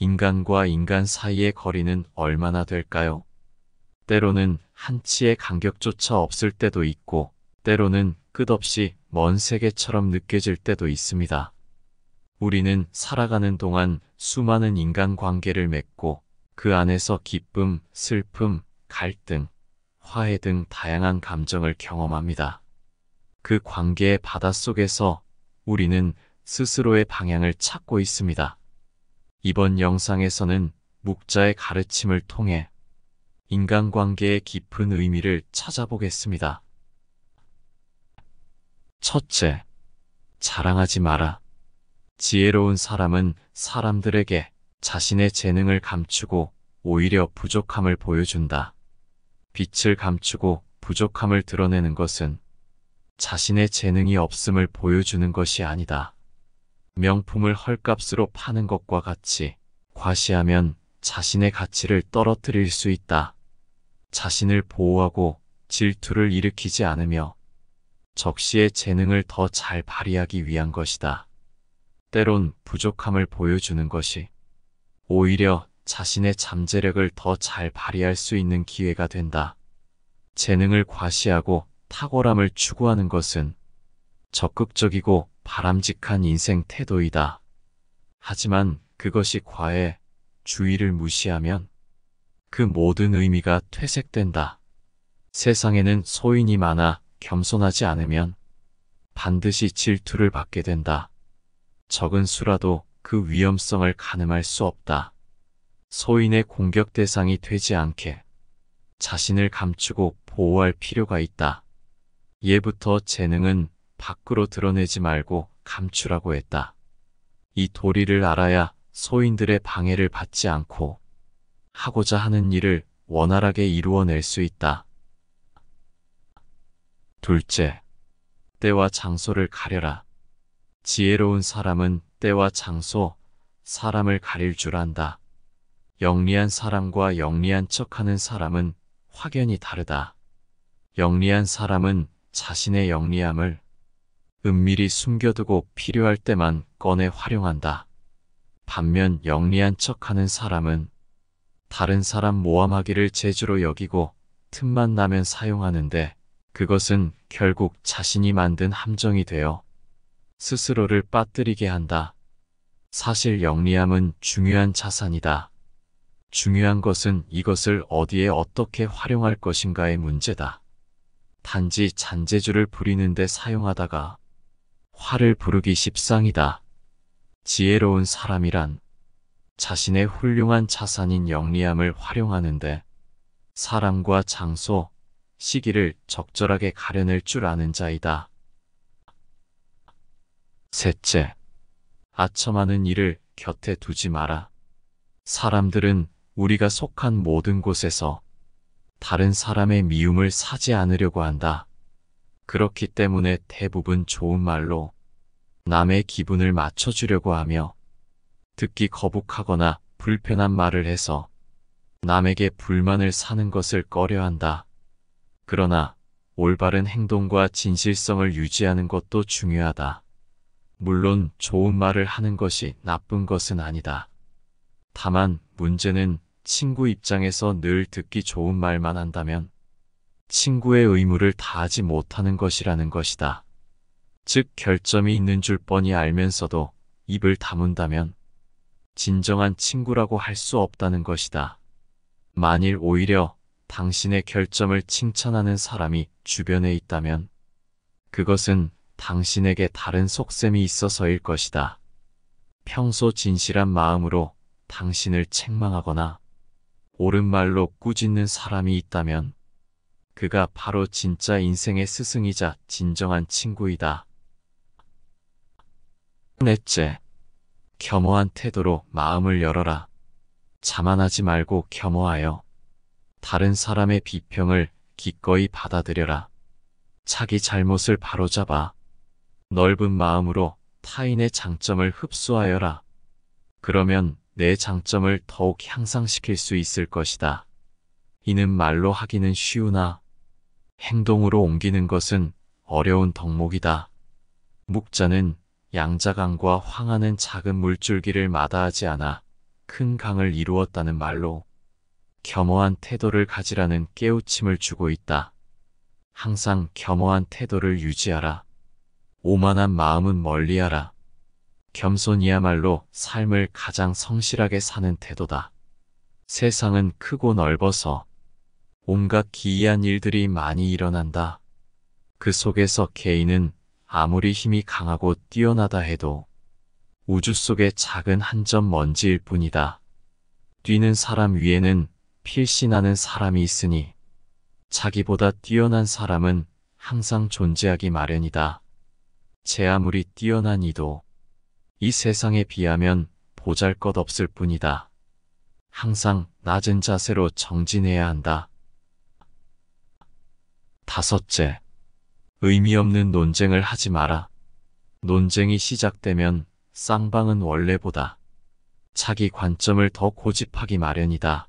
인간과 인간 사이의 거리는 얼마나 될까요? 때로는 한치의 간격조차 없을 때도 있고 때로는 끝없이 먼 세계처럼 느껴질 때도 있습니다. 우리는 살아가는 동안 수많은 인간관계를 맺고 그 안에서 기쁨, 슬픔, 갈등, 화해 등 다양한 감정을 경험합니다. 그 관계의 바닷속에서 우리는 스스로의 방향을 찾고 있습니다. 이번 영상에서는 묵자의 가르침을 통해 인간관계의 깊은 의미를 찾아보겠습니다. 첫째, 자랑하지 마라. 지혜로운 사람은 사람들에게 자신의 재능을 감추고 오히려 부족함을 보여준다. 빛을 감추고 부족함을 드러내는 것은 자신의 재능이 없음을 보여주는 것이 아니다. 명품을 헐값으로 파는 것과 같이 과시하면 자신의 가치를 떨어뜨릴 수 있다. 자신을 보호하고 질투를 일으키지 않으며 적시의 재능을 더 잘 발휘하기 위한 것이다. 때론 부족함을 보여주는 것이 오히려 자신의 잠재력을 더 잘 발휘할 수 있는 기회가 된다. 재능을 과시하고 탁월함을 추구하는 것은 적극적이고 바람직한 인생 태도이다. 하지만 그것이 과해 주의를 무시하면 그 모든 의미가 퇴색된다. 세상에는 소인이 많아 겸손하지 않으면 반드시 질투를 받게 된다. 적은 수라도 그 위험성을 가늠할 수 없다. 소인의 공격 대상이 되지 않게 자신을 감추고 보호할 필요가 있다. 예부터 재능은 밖으로 드러내지 말고 감추라고 했다. 이 도리를 알아야 소인들의 방해를 받지 않고 하고자 하는 일을 원활하게 이루어낼 수 있다. 둘째, 때와 장소를 가려라. 지혜로운 사람은 때와 장소, 사람을 가릴 줄 안다. 영리한 사람과 영리한 척하는 사람은 확연히 다르다. 영리한 사람은 자신의 영리함을 은밀히 숨겨두고 필요할 때만 꺼내 활용한다. 반면 영리한 척하는 사람은 다른 사람 모함하기를 재주로 여기고 틈만 나면 사용하는데 그것은 결국 자신이 만든 함정이 되어 스스로를 빠뜨리게 한다. 사실 영리함은 중요한 자산이다. 중요한 것은 이것을 어디에 어떻게 활용할 것인가의 문제다. 단지 잔재주를 부리는데 사용하다가 화를 부르기 십상이다. 지혜로운 사람이란 자신의 훌륭한 자산인 영리함을 활용하는데 사람과 장소, 시기를 적절하게 가려낼 줄 아는 자이다. 셋째, 아첨하는 일을 곁에 두지 마라. 사람들은 우리가 속한 모든 곳에서 다른 사람의 미움을 사지 않으려고 한다. 그렇기 때문에 대부분 좋은 말로 남의 기분을 맞춰주려고 하며 듣기 거북하거나 불편한 말을 해서 남에게 불만을 사는 것을 꺼려한다. 그러나 올바른 행동과 진실성을 유지하는 것도 중요하다. 물론 좋은 말을 하는 것이 나쁜 것은 아니다. 다만 문제는 친구 입장에서 늘 듣기 좋은 말만 한다면 친구의 의무를 다하지 못하는 것이라는 것이다. 즉 결점이 있는 줄 뻔히 알면서도 입을 다문다면 진정한 친구라고 할 수 없다는 것이다. 만일 오히려 당신의 결점을 칭찬하는 사람이 주변에 있다면 그것은 당신에게 다른 속셈이 있어서일 것이다. 평소 진실한 마음으로 당신을 책망하거나 옳은 말로 꾸짖는 사람이 있다면 그가 바로 진짜 인생의 스승이자 진정한 친구이다. 넷째, 겸허한 태도로 마음을 열어라. 자만하지 말고 겸허하여 다른 사람의 비평을 기꺼이 받아들여라. 자기 잘못을 바로잡아 넓은 마음으로 타인의 장점을 흡수하여라. 그러면 내 장점을 더욱 향상시킬 수 있을 것이다. 이는 말로 하기는 쉬우나 행동으로 옮기는 것은 어려운 덕목이다. 묵자는 양자강과 황하는 작은 물줄기를 마다하지 않아 큰 강을 이루었다는 말로 겸허한 태도를 가지라는 깨우침을 주고 있다. 항상 겸허한 태도를 유지하라. 오만한 마음은 멀리하라. 겸손이야말로 삶을 가장 성실하게 사는 태도다. 세상은 크고 넓어서 온갖 기이한 일들이 많이 일어난다. 그 속에서 개인은 아무리 힘이 강하고 뛰어나다 해도 우주 속의 작은 한 점 먼지일 뿐이다. 뛰는 사람 위에는 필신하는 사람이 있으니 자기보다 뛰어난 사람은 항상 존재하기 마련이다. 제 아무리 뛰어난 이도 이 세상에 비하면 보잘 것 없을 뿐이다. 항상 낮은 자세로 정진해야 한다. 다섯째, 의미 없는 논쟁을 하지 마라. 논쟁이 시작되면 쌍방은 원래보다 자기 관점을 더 고집하기 마련이다.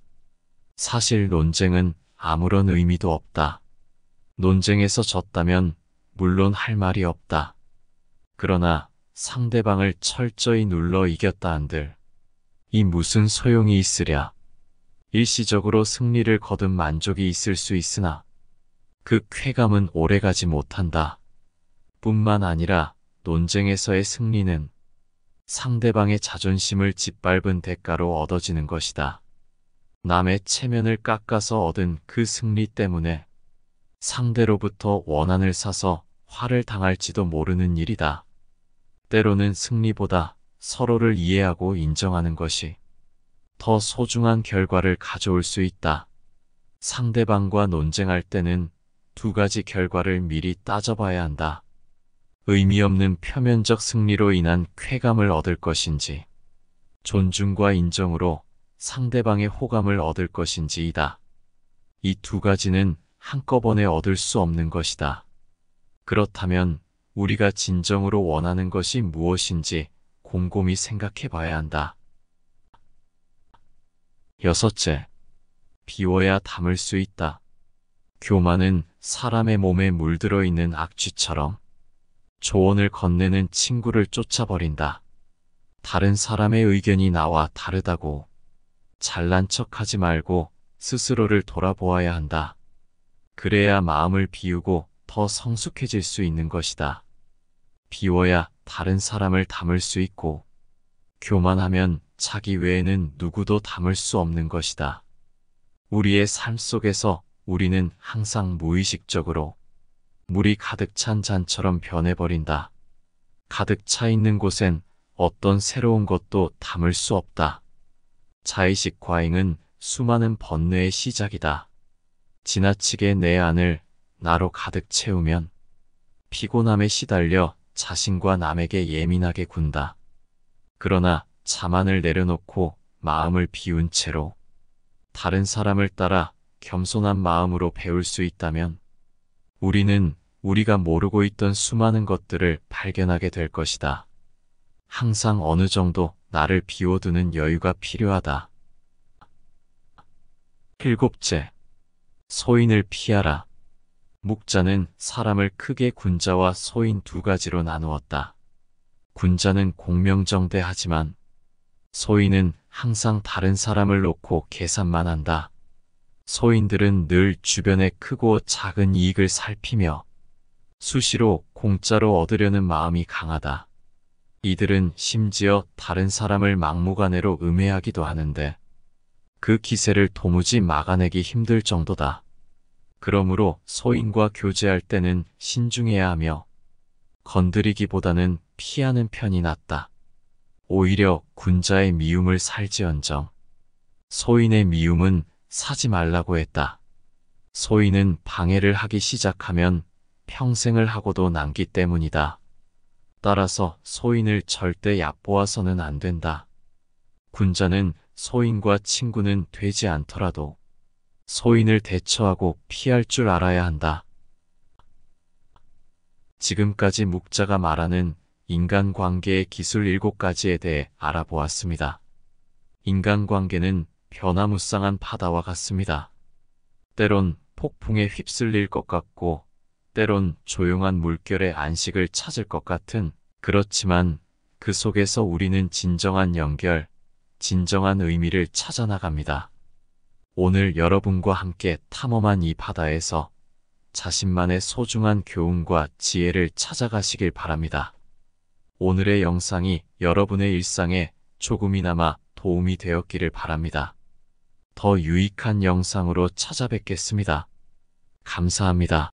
사실 논쟁은 아무런 의미도 없다. 논쟁에서 졌다면 물론 할 말이 없다. 그러나 상대방을 철저히 눌러 이겼다 한들 이 무슨 소용이 있으랴. 일시적으로 승리를 거둔 만족이 있을 수 있으나 그 쾌감은 오래가지 못한다. 뿐만 아니라 논쟁에서의 승리는 상대방의 자존심을 짓밟은 대가로 얻어지는 것이다. 남의 체면을 깎아서 얻은 그 승리 때문에 상대로부터 원한을 사서 화를 당할지도 모르는 일이다. 때로는 승리보다 서로를 이해하고 인정하는 것이 더 소중한 결과를 가져올 수 있다. 상대방과 논쟁할 때는 두 가지 결과를 미리 따져봐야 한다. 의미 없는 표면적 승리로 인한 쾌감을 얻을 것인지, 존중과 인정으로 상대방의 호감을 얻을 것인지이다. 이 두 가지는 한꺼번에 얻을 수 없는 것이다. 그렇다면 우리가 진정으로 원하는 것이 무엇인지 곰곰이 생각해 봐야 한다. 여섯째, 비워야 담을 수 있다. 교만은 사람의 몸에 물들어 있는 악취처럼 조언을 건네는 친구를 쫓아버린다. 다른 사람의 의견이 나와 다르다고 잘난 척하지 말고 스스로를 돌아보아야 한다. 그래야 마음을 비우고 더 성숙해질 수 있는 것이다. 비워야 다른 사람을 담을 수 있고 교만하면 자기 외에는 누구도 담을 수 없는 것이다. 우리의 삶 속에서 우리는 항상 무의식적으로 물이 가득 찬 잔처럼 변해버린다. 가득 차 있는 곳엔 어떤 새로운 것도 담을 수 없다. 자의식 과잉은 수많은 번뇌의 시작이다. 지나치게 내 안을 나로 가득 채우면 피곤함에 시달려 자신과 남에게 예민하게 군다. 그러나 자만을 내려놓고 마음을 비운 채로 다른 사람을 따라 겸손한 마음으로 배울 수 있다면 우리는 우리가 모르고 있던 수많은 것들을 발견하게 될 것이다. 항상 어느 정도 나를 비워두는 여유가 필요하다. 일곱째, 소인을 피하라. 목자는 사람을 크게 군자와 소인 두 가지로 나누었다. 군자는 공명정대하지만 소인은 항상 다른 사람을 놓고 계산만 한다. 소인들은 늘 주변의 크고 작은 이익을 살피며 수시로 공짜로 얻으려는 마음이 강하다. 이들은 심지어 다른 사람을 막무가내로 음해하기도 하는데 그 기세를 도무지 막아내기 힘들 정도다. 그러므로 소인과 교제할 때는 신중해야 하며 건드리기보다는 피하는 편이 낫다. 오히려 군자의 미움을 살지언정 소인의 미움은 사지 말라고 했다. 소인은 방해를 하기 시작하면 평생을 하고도 남기 때문이다. 따라서 소인을 절대 얕보아서는 안 된다. 군자는 소인과 친구는 되지 않더라도 소인을 대처하고 피할 줄 알아야 한다. 지금까지 묵자가 말하는 인간관계의 기술 7가지에 대해 알아보았습니다. 인간관계는 변화무쌍한 바다와 같습니다. 때론 폭풍에 휩쓸릴 것 같고 때론 조용한 물결의 안식을 찾을 것 같은 그렇지만 그 속에서 우리는 진정한 연결, 진정한 의미를 찾아 나갑니다. 오늘 여러분과 함께 탐험한 이 바다에서 자신만의 소중한 교훈과 지혜를 찾아가시길 바랍니다. 오늘의 영상이 여러분의 일상에 조금이나마 도움이 되었기를 바랍니다. 더 유익한 영상으로 찾아뵙겠습니다. 감사합니다.